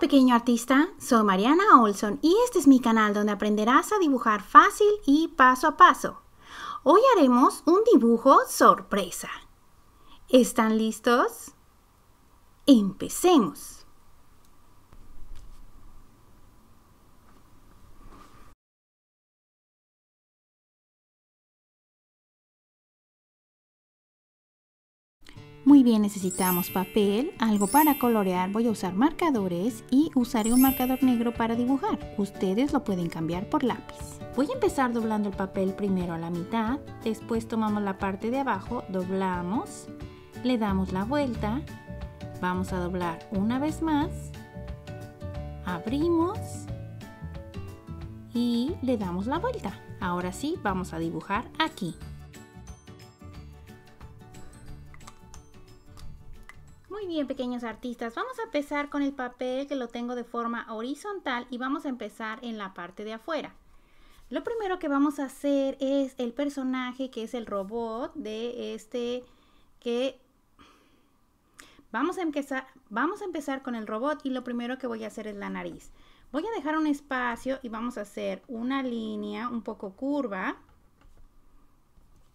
pequeño artista, soy Mariana Olson y este es mi canal donde aprenderás a dibujar fácil y paso a paso. Hoy haremos un dibujo sorpresa. ¿Están listos? Empecemos. Muy bien, necesitamos papel, algo para colorear, voy a usar marcadores y usaré un marcador negro para dibujar. Ustedes lo pueden cambiar por lápiz. Voy a empezar doblando el papel primero a la mitad, después tomamos la parte de abajo, doblamos, le damos la vuelta, vamos a doblar una vez más, abrimos y le damos la vuelta. Ahora sí, vamos a dibujar aquí. Muy bien, pequeños artistas, vamos a empezar con el papel que lo tengo de forma horizontal y vamos a empezar en la parte de afuera. Lo primero que vamos a hacer es el personaje que es el robot de este que vamos a empezar vamos a empezar con el robot y lo primero que voy a hacer es la nariz. Voy a dejar un espacio y vamos a hacer una línea un poco curva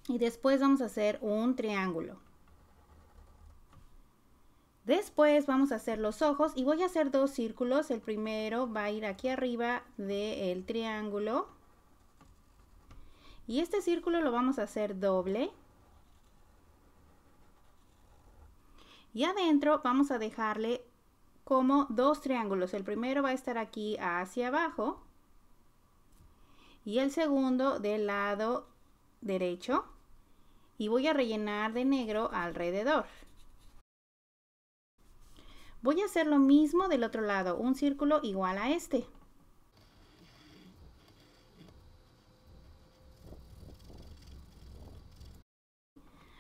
y después vamos a hacer un triángulo. Después vamos a hacer los ojos y voy a hacer dos círculos. El primero va a ir aquí arriba del triángulo. Y este círculo lo vamos a hacer doble. Y adentro vamos a dejarle como dos triángulos. El primero va a estar aquí hacia abajo. Y el segundo del lado derecho. Y voy a rellenar de negro alrededor. Voy a hacer lo mismo del otro lado, un círculo igual a este.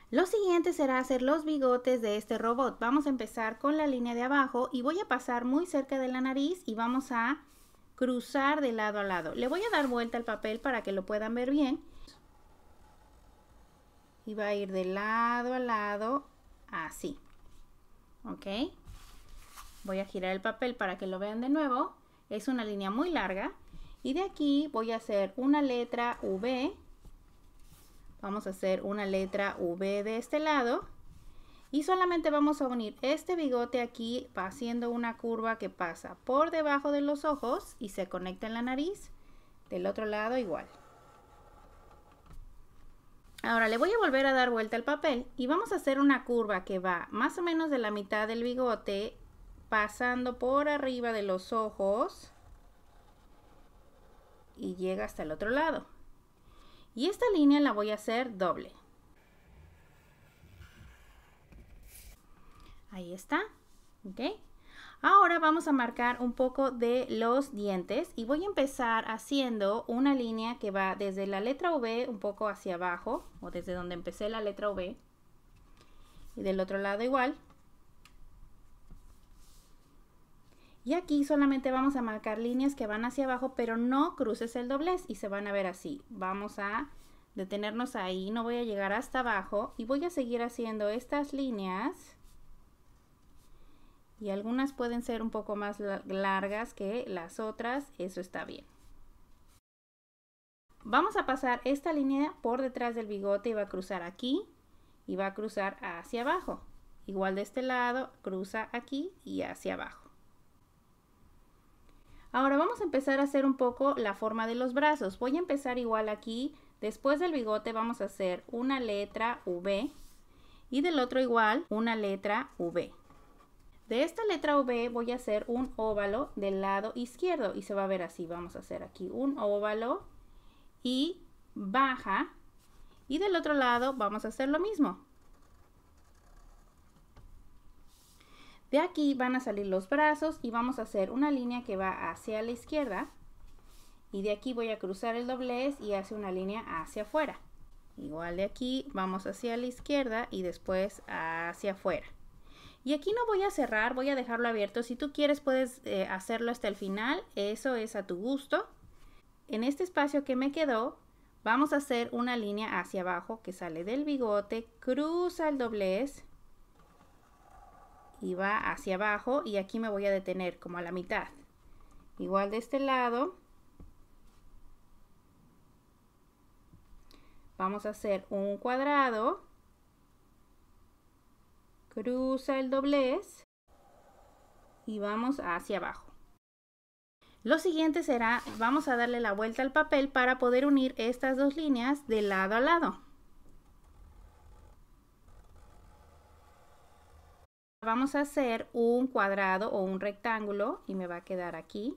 Lo siguiente será hacer los bigotes de este robot. Vamos a empezar con la línea de abajo y voy a pasar muy cerca de la nariz y vamos a cruzar de lado a lado. Le voy a dar vuelta al papel para que lo puedan ver bien. Y va a ir de lado a lado así. ¿Ok? Voy a girar el papel para que lo vean de nuevo. Es una línea muy larga. Y de aquí voy a hacer una letra V. Vamos a hacer una letra V de este lado. Y solamente vamos a unir este bigote aquí haciendo una curva que pasa por debajo de los ojos y se conecta en la nariz. Del otro lado igual. Ahora le voy a volver a dar vuelta al papel y vamos a hacer una curva que va más o menos de la mitad del bigote pasando por arriba de los ojos y llega hasta el otro lado. Y esta línea la voy a hacer doble. Ahí está. ¿Ok? Ahora vamos a marcar un poco de los dientes y voy a empezar haciendo una línea que va desde la letra V un poco hacia abajo o desde donde empecé la letra V y del otro lado igual Y aquí solamente vamos a marcar líneas que van hacia abajo, pero no cruces el doblez y se van a ver así. Vamos a detenernos ahí, no voy a llegar hasta abajo y voy a seguir haciendo estas líneas. Y algunas pueden ser un poco más largas que las otras, eso está bien. Vamos a pasar esta línea por detrás del bigote y va a cruzar aquí y va a cruzar hacia abajo. Igual de este lado, cruza aquí y hacia abajo. Ahora vamos a empezar a hacer un poco la forma de los brazos. Voy a empezar igual aquí. Después del bigote vamos a hacer una letra V y del otro igual una letra V. De esta letra V voy a hacer un óvalo del lado izquierdo y se va a ver así. Vamos a hacer aquí un óvalo y baja y del otro lado vamos a hacer lo mismo. De aquí van a salir los brazos y vamos a hacer una línea que va hacia la izquierda. Y de aquí voy a cruzar el doblez y hace una línea hacia afuera. Igual de aquí vamos hacia la izquierda y después hacia afuera. Y aquí no voy a cerrar, voy a dejarlo abierto. Si tú quieres puedes eh, hacerlo hasta el final, eso es a tu gusto. En este espacio que me quedó vamos a hacer una línea hacia abajo que sale del bigote, cruza el doblez y va hacia abajo y aquí me voy a detener como a la mitad. Igual de este lado. Vamos a hacer un cuadrado. Cruza el doblez y vamos hacia abajo. Lo siguiente será, vamos a darle la vuelta al papel para poder unir estas dos líneas de lado a lado. Vamos a hacer un cuadrado o un rectángulo y me va a quedar aquí.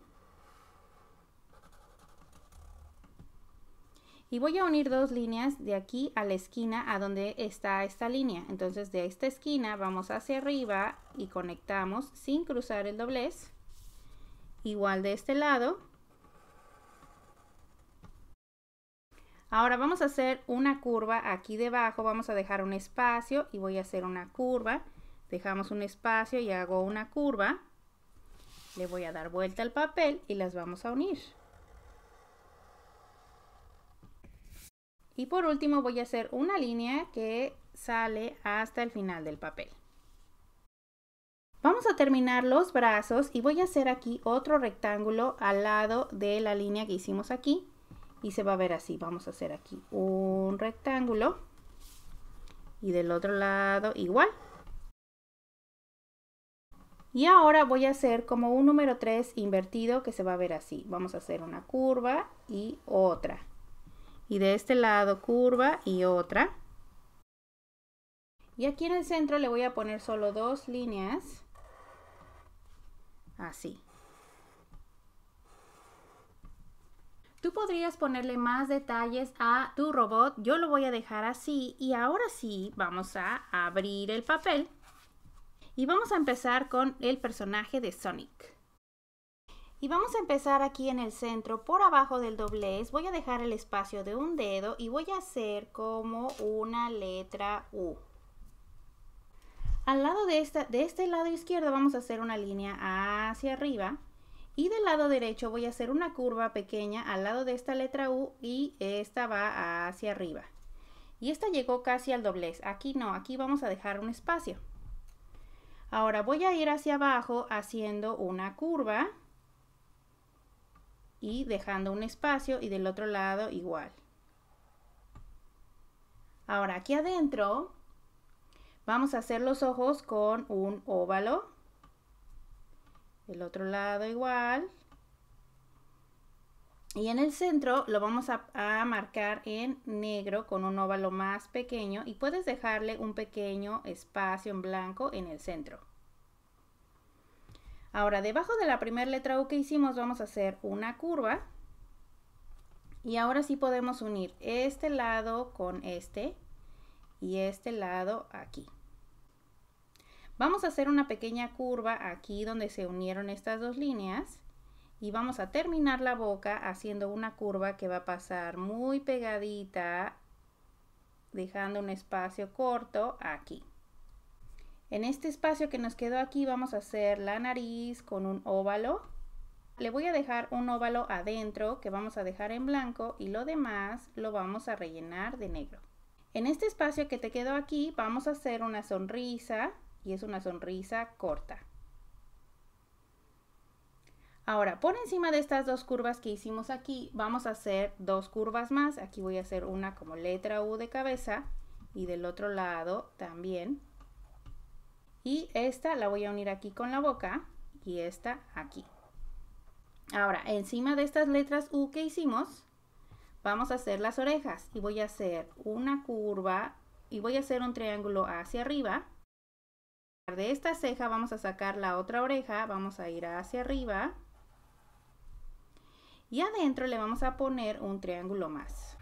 Y voy a unir dos líneas de aquí a la esquina a donde está esta línea. Entonces de esta esquina vamos hacia arriba y conectamos sin cruzar el doblez. Igual de este lado. Ahora vamos a hacer una curva aquí debajo, vamos a dejar un espacio y voy a hacer una curva dejamos un espacio y hago una curva, le voy a dar vuelta al papel y las vamos a unir. Y por último voy a hacer una línea que sale hasta el final del papel. Vamos a terminar los brazos y voy a hacer aquí otro rectángulo al lado de la línea que hicimos aquí. Y se va a ver así. Vamos a hacer aquí un rectángulo y del otro lado igual. Y ahora voy a hacer como un número 3 invertido que se va a ver así. Vamos a hacer una curva y otra. Y de este lado curva y otra. Y aquí en el centro le voy a poner solo dos líneas. Así. Tú podrías ponerle más detalles a tu robot. Yo lo voy a dejar así. Y ahora sí, vamos a abrir el papel. Y vamos a empezar con el personaje de Sonic. Y vamos a empezar aquí en el centro, por abajo del doblez, voy a dejar el espacio de un dedo y voy a hacer como una letra U. Al lado de, esta, de este lado izquierdo vamos a hacer una línea hacia arriba y del lado derecho voy a hacer una curva pequeña al lado de esta letra U y esta va hacia arriba. Y esta llegó casi al doblez, aquí no, aquí vamos a dejar un espacio. Ahora voy a ir hacia abajo haciendo una curva y dejando un espacio y del otro lado igual. Ahora aquí adentro vamos a hacer los ojos con un óvalo. El otro lado igual. Y en el centro lo vamos a, marcar en negro con un óvalo más pequeño y puedes dejarle un pequeño espacio en blanco en el centro. Ahora debajo de la primera letra U que hicimos vamos a hacer una curva. Y ahora sí podemos unir este lado con este y este lado aquí. Vamos a hacer una pequeña curva aquí donde se unieron estas dos líneas y vamos a terminar la boca haciendo una curva que va a pasar muy pegadita dejando un espacio corto aquí. En este espacio que nos quedó aquí vamos a hacer la nariz con un óvalo. Le voy a dejar un óvalo adentro que vamos a dejar en blanco y lo demás lo vamos a rellenar de negro. En este espacio que te quedó aquí vamos a hacer una sonrisa y es una sonrisa corta. Ahora, por encima de estas dos curvas que hicimos aquí, vamos a hacer dos curvas más. Aquí voy a hacer una como letra U de cabeza y del otro lado también. Y esta la voy a unir aquí con la boca y esta aquí. Ahora, encima de estas letras U que hicimos, vamos a hacer las orejas y voy a hacer una curva y voy a hacer un triángulo hacia arriba. De esta ceja vamos a sacar la otra oreja, vamos a ir hacia arriba y adentro le vamos a poner un triángulo más.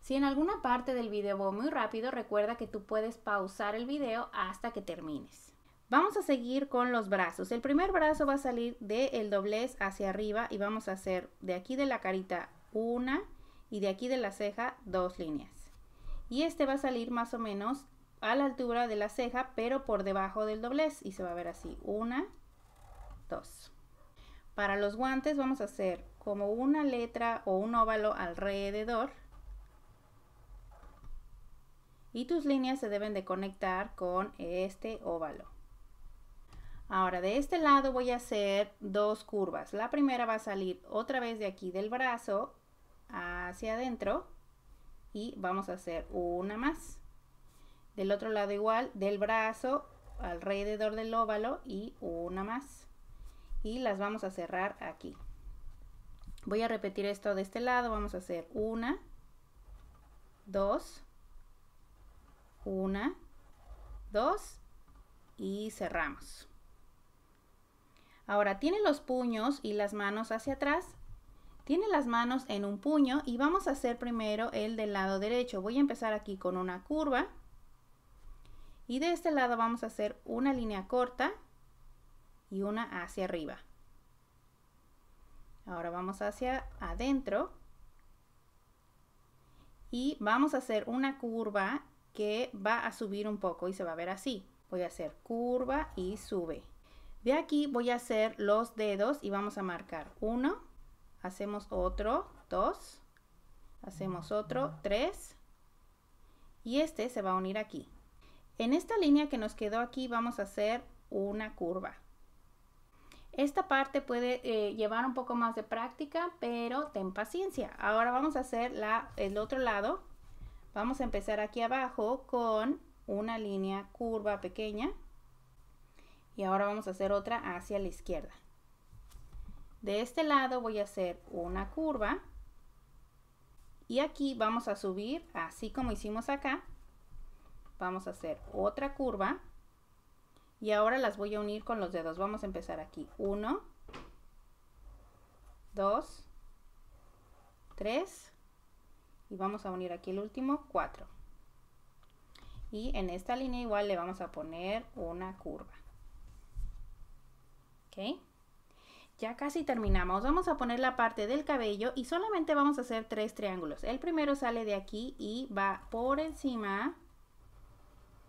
Si en alguna parte del video voy muy rápido, recuerda que tú puedes pausar el video hasta que termines. Vamos a seguir con los brazos. El primer brazo va a salir del doblez hacia arriba y vamos a hacer de aquí de la carita una y de aquí de la ceja dos líneas. Y este va a salir más o menos a la altura de la ceja pero por debajo del doblez y se va a ver así. Una, dos. Para los guantes vamos a hacer como una letra o un óvalo alrededor y tus líneas se deben de conectar con este óvalo. Ahora de este lado voy a hacer dos curvas. La primera va a salir otra vez de aquí del brazo hacia adentro y vamos a hacer una más. Del otro lado igual, del brazo alrededor del óvalo y una más y las vamos a cerrar aquí. Voy a repetir esto de este lado, vamos a hacer una, dos, una, dos y cerramos. Ahora tiene los puños y las manos hacia atrás. Tiene las manos en un puño y vamos a hacer primero el del lado derecho. Voy a empezar aquí con una curva y de este lado vamos a hacer una línea corta y una hacia arriba. Ahora vamos hacia adentro y vamos a hacer una curva que va a subir un poco y se va a ver así. Voy a hacer curva y sube. De aquí voy a hacer los dedos y vamos a marcar uno. hacemos otro, dos. hacemos otro, tres. y este se va a unir aquí. En esta línea que nos quedó aquí vamos a hacer una curva. Esta parte puede eh, llevar un poco más de práctica, pero ten paciencia. Ahora vamos a hacer la, el otro lado. Vamos a empezar aquí abajo con una línea curva pequeña. Y ahora vamos a hacer otra hacia la izquierda. De este lado voy a hacer una curva. Y aquí vamos a subir, así como hicimos acá. Vamos a hacer otra curva. Y ahora las voy a unir con los dedos. Vamos a empezar aquí. 1, 2, 3 y vamos a unir aquí el último 4. Y en esta línea igual le vamos a poner una curva. Ya casi terminamos. Vamos a poner la parte del cabello y solamente vamos a hacer tres triángulos. El primero sale de aquí y va por encima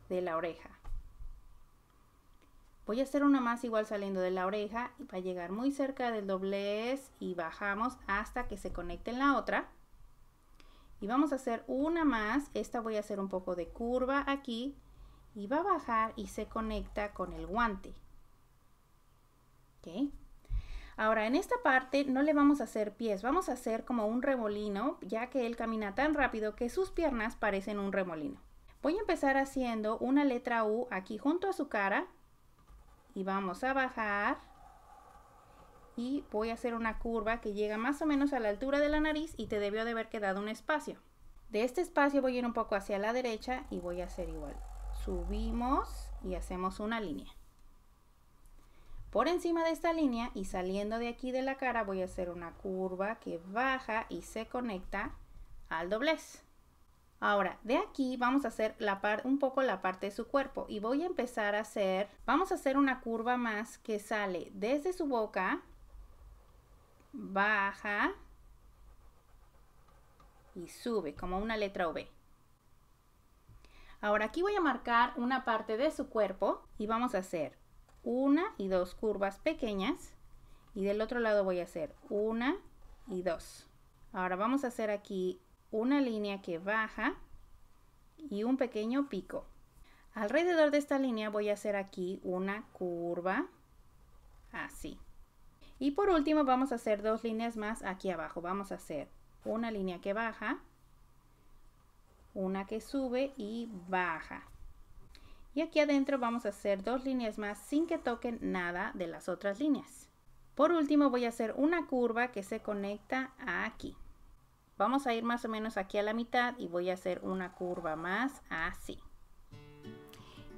de la oreja. Voy a hacer una más igual saliendo de la oreja y va a llegar muy cerca del doblez y bajamos hasta que se conecte en la otra. Y vamos a hacer una más, esta voy a hacer un poco de curva aquí y va a bajar y se conecta con el guante. Ahora, en esta parte no le vamos a hacer pies, vamos a hacer como un remolino, ya que él camina tan rápido que sus piernas parecen un remolino. Voy a empezar haciendo una letra U aquí junto a su cara y vamos a bajar y voy a hacer una curva que llega más o menos a la altura de la nariz y te debió de haber quedado un espacio. De este espacio voy a ir un poco hacia la derecha y voy a hacer igual. Subimos y hacemos una línea. Por encima de esta línea y saliendo de aquí de la cara voy a hacer una curva que baja y se conecta al doblez. Ahora, de aquí vamos a hacer la un poco la parte de su cuerpo y voy a empezar a hacer, vamos a hacer una curva más que sale desde su boca, baja y sube como una letra V. Ahora aquí voy a marcar una parte de su cuerpo y vamos a hacer una y dos curvas pequeñas y del otro lado voy a hacer una y dos. Ahora vamos a hacer aquí una línea que baja y un pequeño pico. Alrededor de esta línea voy a hacer aquí una curva, así. Y por último vamos a hacer dos líneas más aquí abajo. Vamos a hacer una línea que baja, una que sube y baja. Y aquí adentro vamos a hacer dos líneas más sin que toquen nada de las otras líneas. Por último voy a hacer una curva que se conecta aquí. Vamos a ir más o menos aquí a la mitad y voy a hacer una curva más así.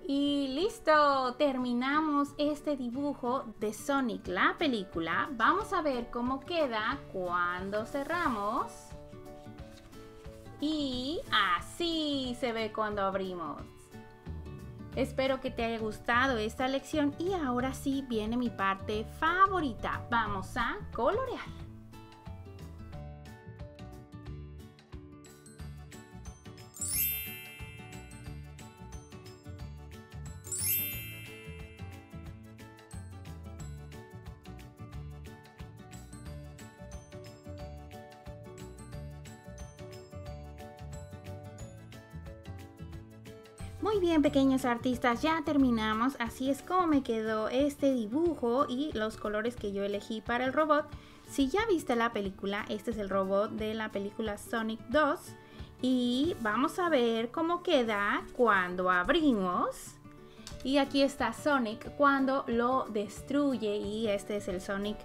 Y listo, terminamos este dibujo de Sonic, la película. Vamos a ver cómo queda cuando cerramos. Y así se ve cuando abrimos. Espero que te haya gustado esta lección y ahora sí viene mi parte favorita. Vamos a colorear. Muy bien pequeños artistas, ya terminamos, así es como me quedó este dibujo y los colores que yo elegí para el robot. Si ya viste la película, este es el robot de la película Sonic 2 y vamos a ver cómo queda cuando abrimos. Y aquí está Sonic cuando lo destruye y este es el Sonic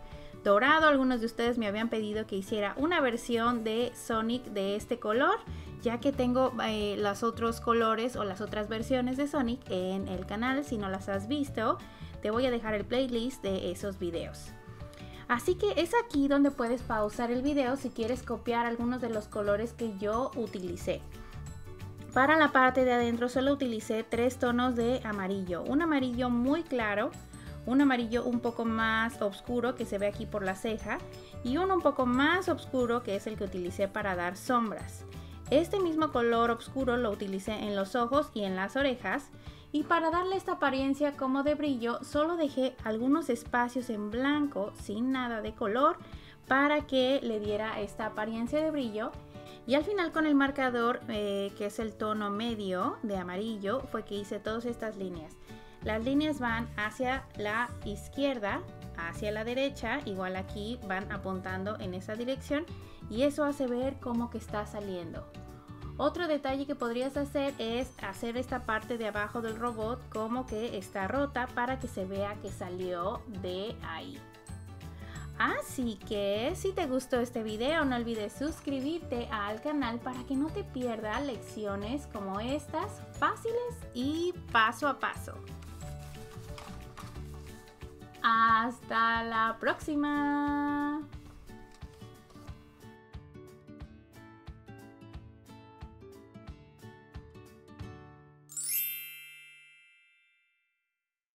dorado. Algunos de ustedes me habían pedido que hiciera una versión de Sonic de este color, ya que tengo eh, los otros colores o las otras versiones de Sonic en el canal. Si no las has visto, te voy a dejar el playlist de esos videos. Así que es aquí donde puedes pausar el video si quieres copiar algunos de los colores que yo utilicé. Para la parte de adentro solo utilicé tres tonos de amarillo, un amarillo muy claro, un amarillo un poco más oscuro que se ve aquí por la ceja y uno un poco más oscuro que es el que utilicé para dar sombras. Este mismo color oscuro lo utilicé en los ojos y en las orejas y para darle esta apariencia como de brillo solo dejé algunos espacios en blanco sin nada de color para que le diera esta apariencia de brillo y al final con el marcador eh, que es el tono medio de amarillo fue que hice todas estas líneas. Las líneas van hacia la izquierda, hacia la derecha, igual aquí van apuntando en esa dirección y eso hace ver cómo que está saliendo. Otro detalle que podrías hacer es hacer esta parte de abajo del robot como que está rota para que se vea que salió de ahí. Así que si te gustó este video no olvides suscribirte al canal para que no te pierdas lecciones como estas fáciles y paso a paso. Hasta la próxima.